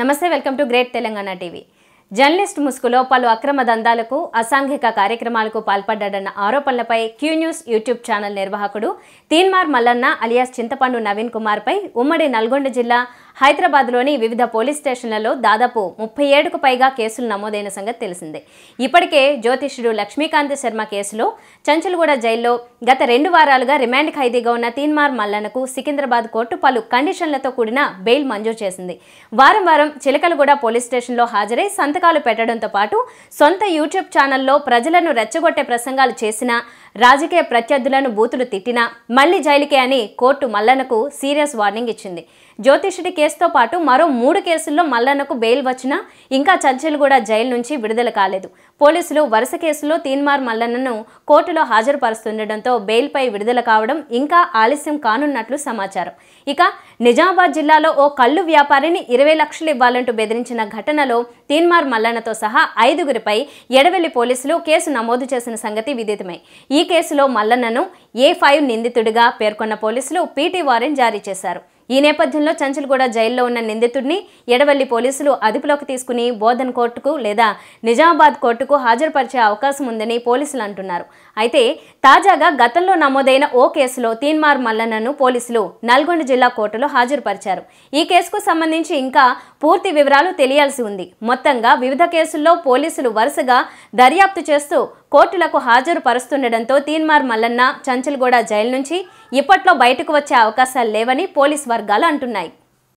నమస్తే welcome to great Telangana TV journalist ముసుగులో పలు అక్రమ దందాలకు అసాంఘిక కార్యక్రమాలకు పాల్పడ్డాడన్న ఆరోపణలపై క్యూ న్యూస్ యూట్యూబ్ ఛానల్ నిర్వాహకుడు తీన్మార్ మల్లన్న అలియాస్ చింతపండు నవీన్ కుమార్పై ఉమ్మడి నల్గొండ జిల్లా హైదరాబాద్లోని వివిధ పోలీస్ స్టేషన్లలో దాదాపు ముప్పై ఏడుకు పైగా కేసులు నమోదైన సంగతి తెలిసిందే ఇప్పటికే జ్యోతిష్యుడు లక్ష్మీకాంత్ శర్మ కేసులో చంచల్గూడ జైల్లో గత రెండు వారాలుగా రిమాండ్ ఖైదీగా ఉన్న తీన్మార్ మల్లనకు సికింద్రాబాద్ కోర్టు పలు కండిషన్లతో కూడిన బెయిల్ మంజూరు చేసింది వారం వారం చిలకలగూడ పోలీస్ స్టేషన్లో హాజరై సంతకాలు పెట్టడంతో పాటు సొంత యూట్యూబ్ ఛానల్లో ప్రజలను రెచ్చగొట్టే ప్రసంగాలు చేసినా రాజకీయ ప్రత్యర్థులను బూతులు తిట్టినా మళ్లీ జైలుకే అని కోర్టు మల్లన్నకు సీరియస్ వార్నింగ్ ఇచ్చింది జ్యోతిషుడి కేసుతో పాటు మరో మూడు కేసుల్లో మల్లన్నకు బెయిల్ వచ్చినా ఇంకా కూడా జైలు నుంచి విడుదల కాలేదు పోలీసులు వరుస కేసులో తీన్మార్ మల్లన్నను కోర్టులో హాజరుపరుస్తుండటంతో బెయిల్పై విడుదల కావడం ఇంకా ఆలస్యం కానున్నట్లు సమాచారం ఇక నిజామాబాద్ జిల్లాలో ఓ కళ్ళు వ్యాపారిని ఇరవై లక్షలు ఇవ్వాలంటూ బెదిరించిన ఘటనలో తీన్మార్ మల్లన్నతో సహా ఐదుగురిపై ఎడవెల్లి పోలీసులు కేసు నమోదు చేసిన సంగతి విదితమై ఈ ఈ కేసులో మల్లన్నను ఏ ఫైవ్ నిందితుడిగా పేర్కొన్న పోలీసులు పీటీ వారెంట్ జారీ చేశారు ఈ నేపథ్యంలో చంచల్గూడ జైల్లో ఉన్న నిందితుడిని ఎడవల్లి పోలీసులు అదుపులోకి తీసుకుని బోధన్ కోర్టుకు లేదా నిజామాబాద్ కోర్టుకు హాజరుపరిచే అవకాశం ఉందని పోలీసులు అంటున్నారు అయితే తాజాగా గతంలో నమోదైన ఓ కేసులో తీన్మార్ మల్లన్నను పోలీసులు నల్గొండ జిల్లా కోర్టులో హాజరుపరిచారు ఈ కేసుకు సంబంధించి ఇంకా పూర్తి వివరాలు తెలియాల్సి ఉంది మొత్తంగా వివిధ కేసుల్లో పోలీసులు వరుసగా దర్యాప్తు చేస్తూ కోర్టులకు హాజరుపరుస్తుండటంతో తీన్మార్ మల్లన్న చంచ కూడా జైలు నుంచి ఇప్పట్లో బయటకు వచ్చే అవకాశాలు లేవని పోలీస్ వర్గాలు అంటున్నాయి